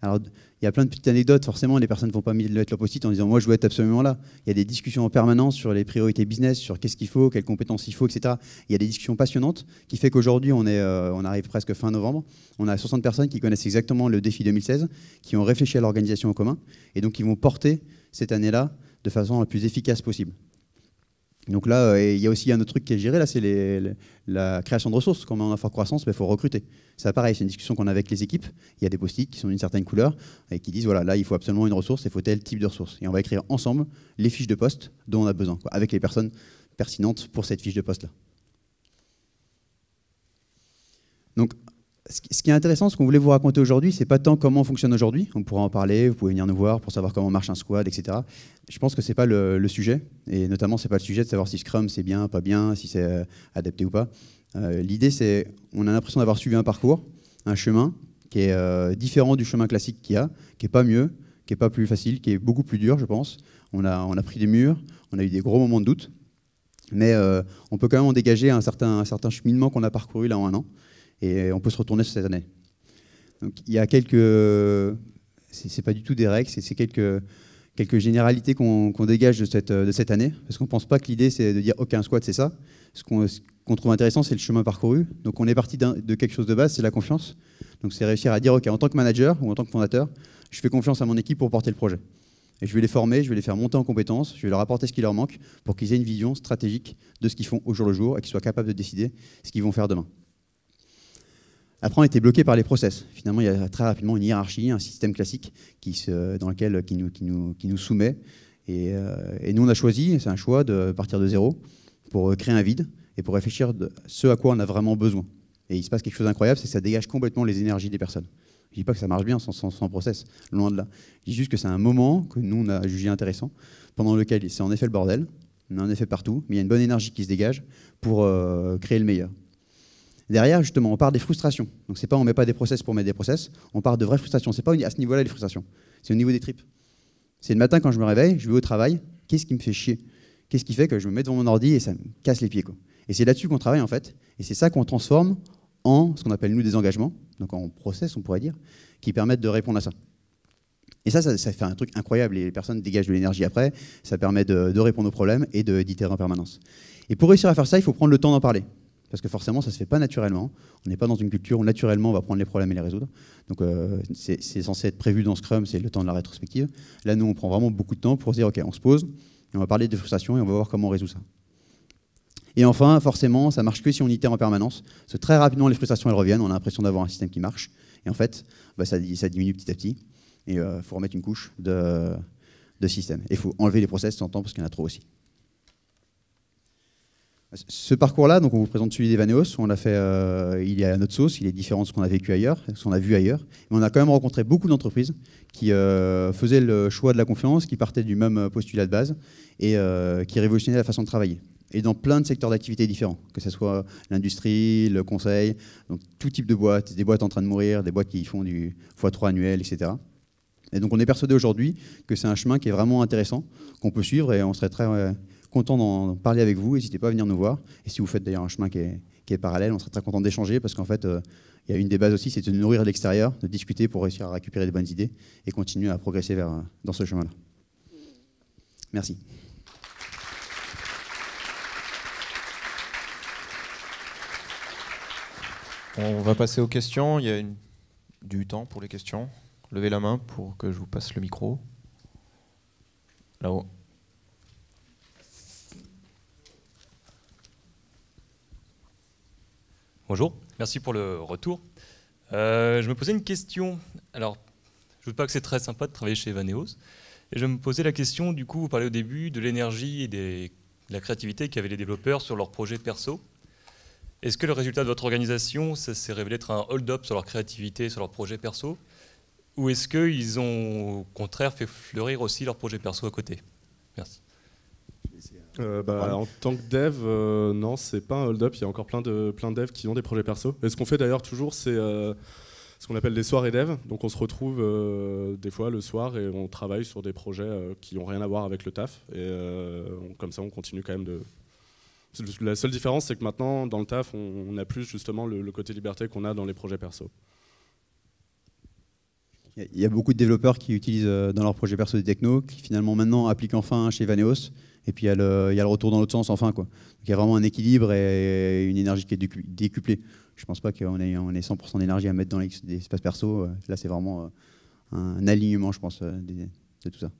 Alors, il y a plein de petites anecdotes, forcément, les personnes ne vont pas mettre le post-it en disant moi je veux être absolument là. Il y a des discussions en permanence sur les priorités business, sur qu'est-ce qu'il faut, quelles compétences il faut, etc. Il y a des discussions passionnantes qui fait qu'aujourd'hui on, euh, on arrive presque fin novembre. On a 60 personnes qui connaissent exactement le défi 2016, qui ont réfléchi à l'organisation en commun et donc qui vont porter cette année-là de façon la plus efficace possible. Donc là, euh, il y a aussi un autre truc qui est géré, là, c'est la création de ressources. Quand on a fort croissance, il faut recruter. C'est pareil, c'est une discussion qu'on a avec les équipes. Il y a des post-it qui sont d'une certaine couleur et qui disent, voilà, là, il faut absolument une ressource, il faut tel type de ressource. Et on va écrire ensemble les fiches de poste dont on a besoin, avec les personnes pertinentes pour cette fiche de poste-là. Donc ce qui est intéressant, ce qu'on voulait vous raconter aujourd'hui, c'est pas tant comment on fonctionne aujourd'hui. On pourra en parler, vous pouvez venir nous voir pour savoir comment marche un squad, etc. Je pense que c'est pas le, sujet, et notamment c'est pas le sujet de savoir si Scrum c'est bien, pas bien, si c'est euh, adapté ou pas. Euh, l'idée c'est, on a l'impression d'avoir suivi un parcours, un chemin qui est euh, différent du chemin classique qu'il y a, qui est pas mieux, qui est pas plus facile, qui est beaucoup plus dur, je pense. On a, on a pris des murs, on a eu des gros moments de doute, mais on peut quand même en dégager un certain, un certain cheminement qu'on a parcouru là en un an et on peut se retourner sur cette année. Donc il y a quelques, c'est pas du tout des règles, c'est quelques quelques généralités qu'on dégage de cette, de cette année, parce qu'on ne pense pas que l'idée c'est de dire ok un squat c'est ça. Ce qu'on trouve intéressant c'est le chemin parcouru. Donc on est parti de quelque chose de base, c'est la confiance. Donc c'est réussir à dire ok en tant que manager ou en tant que fondateur, je fais confiance à mon équipe pour porter le projet. Et je vais les former, je vais les faire monter en compétences, je vais leur apporter ce qui leur manque pour qu'ils aient une vision stratégique de ce qu'ils font au jour le jour et qu'ils soient capables de décider ce qu'ils vont faire demain. Après, on était bloqué par les process. Finalement, il y a très rapidement une hiérarchie, un système classique qui dans lequel euh, qui nous, soumet. Euh, et, nous, on a choisi, c'est un choix, de partir de zéro pour euh, créer un vide et pour réfléchir de ce à quoi on a vraiment besoin. Et il se passe quelque chose d'incroyable, c'est que ça dégage complètement les énergies des personnes. Je ne dis pas que ça marche bien sans, process, loin de là. Je dis juste que c'est un moment que nous, on a jugé intéressant, pendant lequel c'est en effet le bordel, on en effet partout, mais il y a une bonne énergie qui se dégage pour créer le meilleur. Derrière, justement, on part des frustrations. Donc, c'est pas on met pas des process pour mettre des process, on part de vraies frustrations. C'est pas à ce niveau-là les frustrations, c'est au niveau des tripes. C'est le matin quand je me réveille, je vais au travail, qu'est-ce qui me fait chier Qu'est-ce qui fait que je me mets devant mon ordi et ça me casse les pieds quoi. Et c'est là-dessus qu'on travaille en fait, et c'est ça qu'on transforme en ce qu'on appelle nous des engagements, donc en process on pourrait dire, qui permettent de répondre à ça. Et ça, ça, fait un truc incroyable, et les personnes dégagent de l'énergie après, ça permet de, répondre aux problèmes et d'itérer en permanence. Et pour réussir à faire ça, il faut prendre le temps d'en parler parce que forcément, ça ne se fait pas naturellement. On n'est pas dans une culture où naturellement, on va prendre les problèmes et les résoudre. Donc, euh, c'est censé être prévu dans Scrum, c'est le temps de la rétrospective. Là, nous, on prend vraiment beaucoup de temps pour se dire, OK, on se pose, et on va parler de frustration et on va voir comment on résout ça. Et enfin, forcément, ça marche que si on itère en permanence. Parce que très rapidement, les frustrations, elles reviennent. On a l'impression d'avoir un système qui marche. Et en fait, bah, ça, ça, diminue petit à petit. Et il euh, faut remettre une couche de, système. Et il faut enlever les process, temps parce qu'il y en a trop aussi. Ce parcours-là, donc on vous présente celui d'Evaneos, on l'a fait, euh, il est à notre sauce, il est différent de ce qu'on a vécu ailleurs, de ce qu'on a vu ailleurs. Mais on a quand même rencontré beaucoup d'entreprises qui euh, faisaient le choix de la conférence, qui partaient du même euh, postulat de base et qui révolutionnaient la façon de travailler. Et dans plein de secteurs d'activité différents, que ce soit l'industrie, le conseil, donc tout type de boîtes, des boîtes en train de mourir, des boîtes qui font du x3 annuel, etc. Et donc on est persuadé aujourd'hui que c'est un chemin qui est vraiment intéressant, qu'on peut suivre et on serait très content d'en parler avec vous. N'hésitez pas à venir nous voir. Et si vous faites d'ailleurs un chemin qui est, parallèle, on sera très content d'échanger parce qu'en fait, euh, il y a une des bases aussi, c'est de nourrir l'extérieur, de discuter pour réussir à récupérer des bonnes idées et continuer à progresser vers, euh, dans ce chemin-là. Merci. On va passer aux questions. Il y a du temps pour les questions. Levez la main pour que je vous passe le micro. Là-haut. Bonjour, merci pour le retour. Euh, je me posais une question. Alors, je ne doute pas que c'est très sympa de travailler chez Vaneos. Et je me posais la question, du coup, vous parlez au début de l'énergie et des, de la créativité qu'avaient les développeurs sur leurs projets perso. Est-ce que le résultat de votre organisation, ça s'est révélé être un hold-up sur leur créativité, sur leurs projets perso Ou est-ce qu'ils ont, au contraire, fait fleurir aussi leurs projets perso à côté Merci. Euh, bah, en tant que dev, non, euh, non, c'est pas un hold-up. Il y a encore plein de, plein de devs qui ont des projets perso. Et ce qu'on fait d'ailleurs toujours, c'est euh, ce qu'on appelle des soirées dev. Donc on se retrouve des fois le soir et on travaille sur des projets qui n'ont rien à voir avec le taf. Et comme ça, on continue quand même de. La seule différence, c'est que maintenant, dans le taf, on, a plus justement le, le côté liberté qu'on a dans les projets perso. Il y a beaucoup de développeurs qui utilisent dans leurs projets perso des technos, qui finalement maintenant appliquent enfin chez Vaneos et puis il y, a le, retour dans l'autre sens, enfin. Quoi. Donc il y a vraiment un équilibre et une énergie qui est décuplée. Je pense pas qu'on ait, on 100% d'énergie à mettre dans l'espace perso. Euh, là, c'est vraiment euh, un alignement, je pense, euh, de tout ça.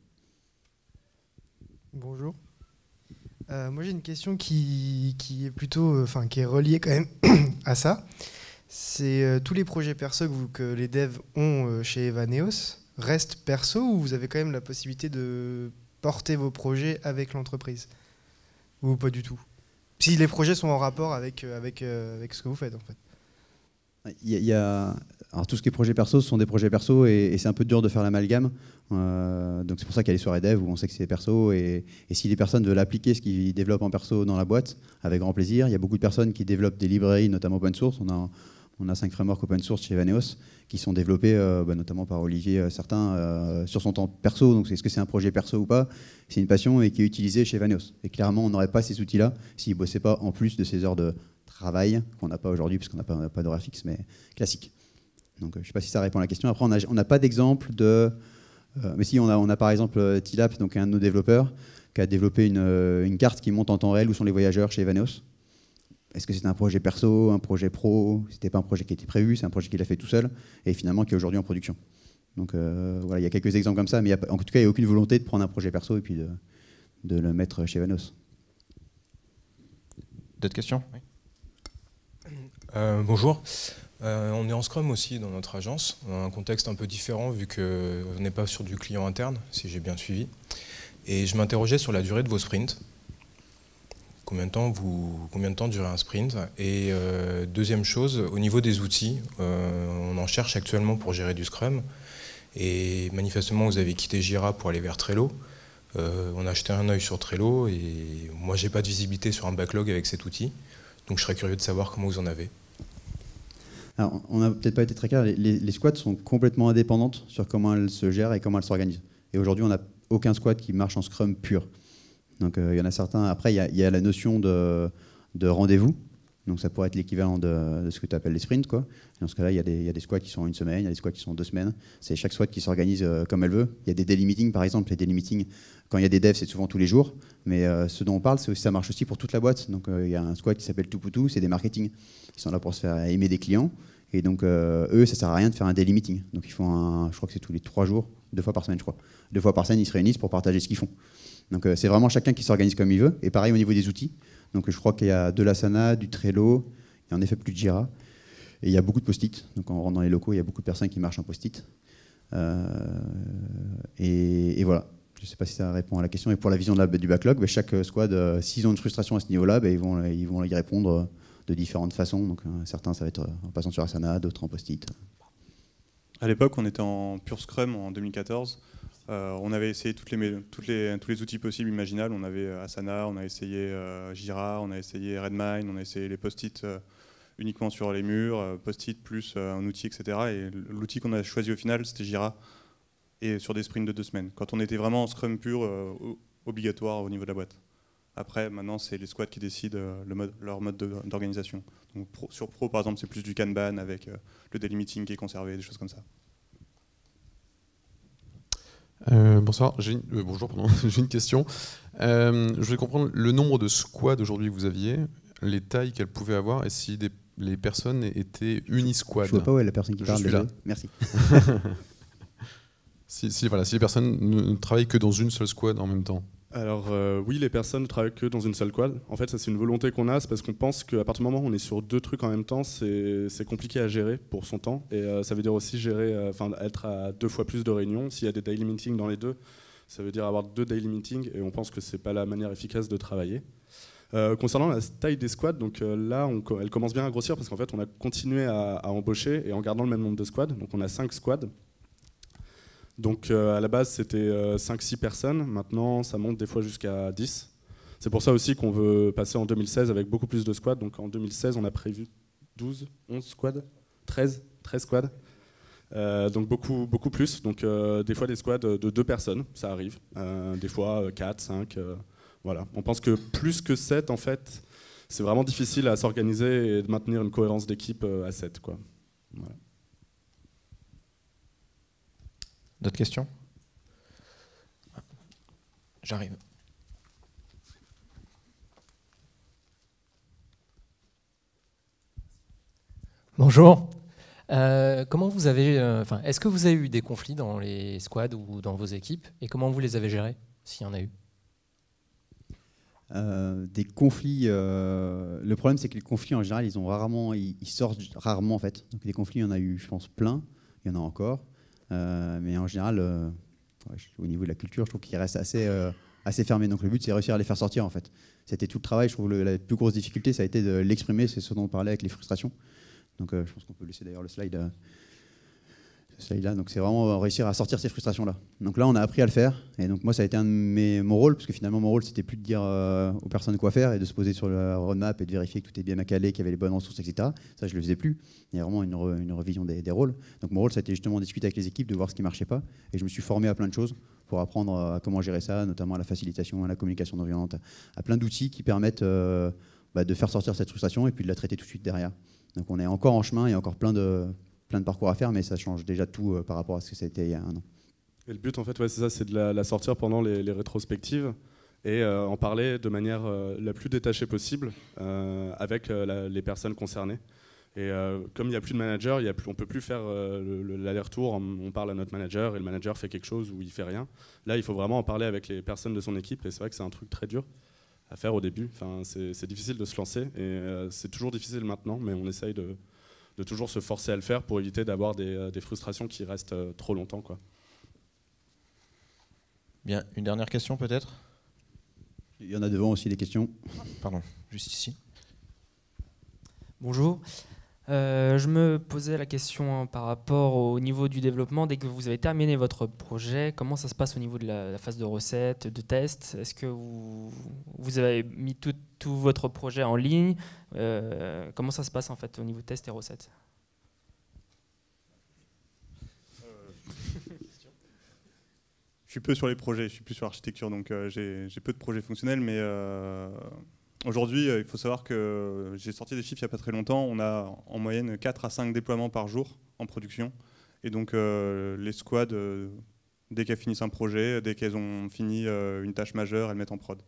Bonjour. moi, j'ai une question qui, est plutôt, enfin, qui est reliée quand même à ça. C'est tous les projets perso que, que les devs ont chez Evaneos restent perso ou vous avez quand même la possibilité de porter vos projets avec l'entreprise Ou pas du tout Si les projets sont en rapport avec, euh, avec, euh, avec ce que vous faites, en fait. Il y a, alors tout ce qui est projet perso, ce sont des projets perso et, c'est un peu dur de faire l'amalgame. Euh, donc c'est pour ça qu'il y a les soirées dev où on sait que c'est perso et, et, si les personnes veulent appliquer ce qu'ils développent en perso dans la boîte, avec grand plaisir. Il y a beaucoup de personnes qui développent des librairies, notamment open source. On a on a cinq frameworks open source chez Vaneos qui sont développés euh, bah, notamment par Olivier euh, Certain, euh, sur son temps perso. Donc est-ce que c'est un projet perso ou pas C'est une passion et qui est utilisée chez Vaneos. Et clairement, on n'aurait pas ces outils-là s'il ne bossait pas en plus de ses heures de travail qu'on n'a pas aujourd'hui puisqu'on n'a pas, pas d'horaire fixe, mais classique. Donc je ne sais pas si ça répond à la question. Après, on n'a pas d'exemple de... mais si, on a, par exemple Tilap, donc un de nos développeurs, qui a développé une, une carte qui monte en temps réel où sont les voyageurs chez Vaneos est-ce que c'était un projet perso, un projet pro C'était pas un projet qui était prévu, c'est un projet qu'il a fait tout seul et finalement qui est aujourd'hui en production. Donc euh, voilà, il y a quelques exemples comme ça, mais en tout cas, il n'y a aucune volonté de prendre un projet perso et puis de, le mettre chez Vanos. D'autres questions oui. Euh, bonjour. Euh, on est en Scrum aussi dans notre agence, un contexte un peu différent vu qu'on n'est pas sur du client interne, si j'ai bien suivi. Et je m'interrogeais sur la durée de vos sprints. Combien de temps vous, combien de temps dure un sprint Et euh, deuxième chose, au niveau des outils, euh, on en cherche actuellement pour gérer du Scrum. Et manifestement, vous avez quitté Jira pour aller vers Trello. Euh, on a jeté un œil sur Trello et moi, j'ai pas de visibilité sur un backlog avec cet outil. Donc, je serais curieux de savoir comment vous en avez. Alors, on n'a peut-être pas été très clair. Les, les, squads sont complètement indépendantes sur comment elles se gèrent et comment elles s'organisent. Et aujourd'hui, on n'a aucun squad qui marche en Scrum pur. Donc euh, il y en a certains. Après, il y, a la notion de, rendez-vous. Donc ça pourrait être l'équivalent de, ce que tu appelles les sprints. Quoi. Dans ce cas-là, il y, a des squats qui sont une semaine, il y a des squats qui sont deux semaines. C'est chaque squat qui s'organise euh, comme elle veut. Il y a des daily meetings, par exemple. Les daily quand il y a des devs, c'est souvent tous les jours. Mais euh, ce dont on parle, c'est ça marche aussi pour toute la boîte. Donc il y a un squat qui s'appelle Tuputu, c'est des marketing. Ils sont là pour se faire aimer des clients. Et donc eux, ça sert à rien de faire un daily meeting. Donc ils font un, je crois que c'est tous les trois jours, deux fois par semaine, je crois. Deux fois par semaine, ils se réunissent pour partager ce qu'ils font. Donc euh, c'est vraiment chacun qui s'organise comme il veut. Et pareil au niveau des outils. Donc je crois qu'il y a de l'Asana, du Trello, il y a en effet plus de Jira. Et il y a beaucoup de post-it. Donc en rentrant dans les locaux, il y a beaucoup de personnes qui marchent en post-it. Euh, et, voilà. Je ne sais pas si ça répond à la question. Et pour la vision du backlog, bah, chaque squad, s'ils ont une frustration à ce niveau-là, bah, ils, vont, y répondre euh, de différentes façons. Donc, certains, ça va être en passant sur Asana, d'autres en post-it. À l'époque, on était en pure Scrum en 2014. Euh, on avait essayé tous les outils possibles imaginables. On avait euh, Asana, on a essayé euh, Jira, on a essayé Redmine, on a essayé les post-it uniquement sur les murs, post-it plus un outil, etc. Et l'outil qu'on a choisi au final, c'était Jira, et sur des sprints de deux semaines. Quand on était vraiment en Scrum pur, obligatoire au niveau de la boîte. Après, maintenant, c'est les squads qui décident leur mode d'organisation. sur Pro, par exemple, c'est plus du Kanban avec le delimiting qui est conservé, des choses comme ça. Euh, bonsoir, euh, bonjour, j'ai une question. Euh, je voulais comprendre le nombre de squads aujourd'hui que vous aviez, les tailles qu'elles pouvaient avoir et si les personnes étaient unisquad. Je vois pas où est la personne qui parle. déjà. Merci. si, voilà, si les personnes ne travaillent que dans une seule squad en même temps alors euh, oui, les personnes ne travaillent que dans une seule quad. En fait, ça c'est une volonté qu'on a, c'est parce qu'on pense qu'à partir du moment où on est sur deux trucs en même temps, c'est compliqué à gérer pour son temps. Et euh, ça veut dire aussi gérer, euh, enfin être à deux fois plus de réunions. S'il y a des daily meetings dans les deux, ça veut dire avoir deux daily meetings. Et on pense que c'est pas la manière efficace de travailler. concernant la taille des squads, donc là, elle commence bien à grossir parce qu'en fait, on a continué à, à, embaucher et en gardant le même nombre de squads. Donc on a cinq squads. Donc euh, à la base, c'était 5-6 euh, personnes. Maintenant, ça monte des fois jusqu'à 10. C'est pour ça aussi qu'on veut passer en 2016 avec beaucoup plus de squads. Donc en 2016, on a prévu 12, 11 squads, 13, 13 squads. Euh, donc beaucoup, beaucoup plus. Donc des fois des squads de 2 personnes, ça arrive. des fois 4, 5. voilà. On pense que plus que 7, en fait, c'est vraiment difficile à s'organiser et de maintenir une cohérence d'équipe à 7. Quoi. Voilà. D'autres questions J'arrive. Bonjour. Euh, comment vous avez, euh, enfin, est-ce que vous avez eu des conflits dans les squads ou dans vos équipes et comment vous les avez gérés, s'il y en a eu euh, Des conflits. le problème, c'est que les conflits en général, ils ont rarement, ils, sortent rarement en fait. Donc des conflits, il y en a eu, je pense, plein. Il y en a encore. Euh, mais en général, euh, au niveau de la culture, je trouve qu'ils restent assez, euh, assez fermés. Donc le but, c'est réussir à les faire sortir, en fait. C'était tout le travail. Je trouve que la plus grosse difficulté, ça a été de l'exprimer. C'est ce dont on parlait avec les frustrations. Donc je pense qu'on peut laisser d'ailleurs le slide là Donc c'est vraiment euh, réussir à sortir ces frustrations-là. Donc là, on a appris à le faire. Et donc moi, ça a été un de mes, mon rôle, parce que finalement, mon rôle, c'était plus de dire euh, aux personnes quoi faire et de se poser sur le roadmap et de vérifier que tout est bien accalé, qu'il y avait les bonnes ressources, etc. Ça, je le faisais plus. Il y a vraiment une, une revision des, des, rôles. Donc mon rôle, ça a été justement de discuter avec les équipes, de voir ce qui ne marchait pas. Et je me suis formé à plein de choses pour apprendre euh, à comment gérer ça, notamment à la facilitation, à la communication non violente, à plein d'outils qui permettent bah, de faire sortir cette frustration et puis de la traiter tout de suite derrière. Donc on est encore en chemin, et encore plein de, plein de parcours à faire, mais ça change déjà tout euh, par rapport à ce que c'était il y a un an. Et le but, en fait, c'est ça, c'est de la, sortir pendant les, rétrospectives et euh, en parler de manière euh, la plus détachée possible avec les personnes concernées. Et comme il n'y a plus de manager, y a plus, on ne peut plus faire l'aller-retour, on parle à notre manager et le manager fait quelque chose ou il fait rien. Là, il faut vraiment en parler avec les personnes de son équipe et c'est vrai que c'est un truc très dur à faire au début. Enfin, c'est difficile de se lancer et c'est toujours difficile maintenant, mais on essaye de, de toujours se forcer à le faire pour éviter d'avoir des, euh, frustrations qui restent euh, trop longtemps. Quoi. Bien, une dernière question peut-être Il y en a devant aussi des questions. Pardon, juste ici. Bonjour. Euh, je me posais la question hein, par rapport au niveau du développement. Dès que vous avez terminé votre projet, comment ça se passe au niveau de la, phase de recette, de test Est-ce que vous, avez mis tout, votre projet en ligne euh, Comment ça se passe en fait au niveau test et recette euh, Je suis peu sur les projets, je suis plus sur l'architecture, donc j'ai peu de projets fonctionnels, mais Aujourd'hui, euh, il faut savoir que j'ai sorti des chiffres il n'y a pas très longtemps. On a en moyenne 4 à 5 déploiements par jour en production. Et donc, euh, les squads, euh, dès qu'elles finissent un projet, dès qu'elles ont fini une tâche majeure, elles mettent en prod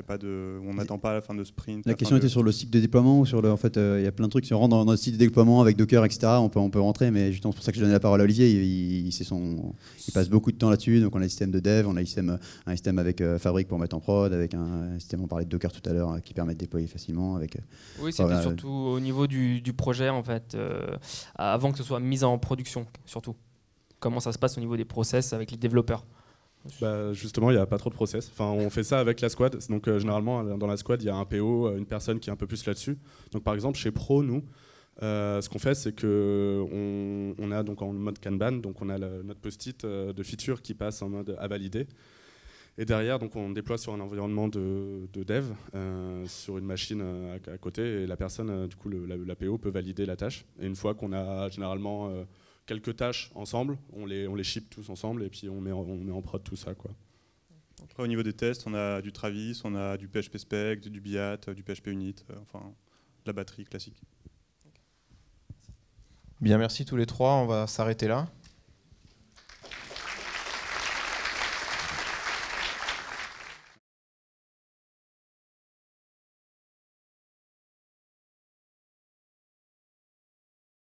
pas de, on n'attend pas la fin de sprint. La, question était sur le cycle de déploiement ou sur le, en fait, euh, il y a plein de trucs. Si on rentre dans, le cycle de déploiement avec Docker, etc., on peut, on peut rentrer, mais justement, c'est pour ça que je donnais la parole à Olivier. Il, son, il passe beaucoup de temps là-dessus. Donc, on a un système de dev, on a euh, un système avec fabrique euh, Fabric pour mettre en prod, avec un, système, on parlait de Docker tout à l'heure, hein, qui permet de déployer facilement. Avec, oui, c'était surtout au niveau du, projet, en fait, avant que ce soit mis en production, surtout. Comment ça se passe au niveau des process avec les développeurs. Bah, justement, il n'y a pas trop de process. Enfin, on fait ça avec la squad. Donc, euh, généralement, dans la squad, il y a un PO, euh, une personne qui est un peu plus là-dessus. Donc, par exemple, chez Pro, nous, euh, ce qu'on fait, c'est que on, a donc en mode Kanban, donc on a notre post-it de feature qui passe en mode à valider. Et derrière, donc, on déploie sur un environnement de, dev, sur une machine à, côté, et la personne, du coup, la, la, PO peut valider la tâche. Et une fois qu'on a généralement quelques tâches ensemble, on les, on les ship tous ensemble et puis on met, en, on met en prod tout ça. Quoi. au niveau des tests, on a du Travis, on a du PHP Spec, du BIAT, du PHP Unit, euh, enfin la batterie classique. Bien, merci tous les trois. On va s'arrêter là.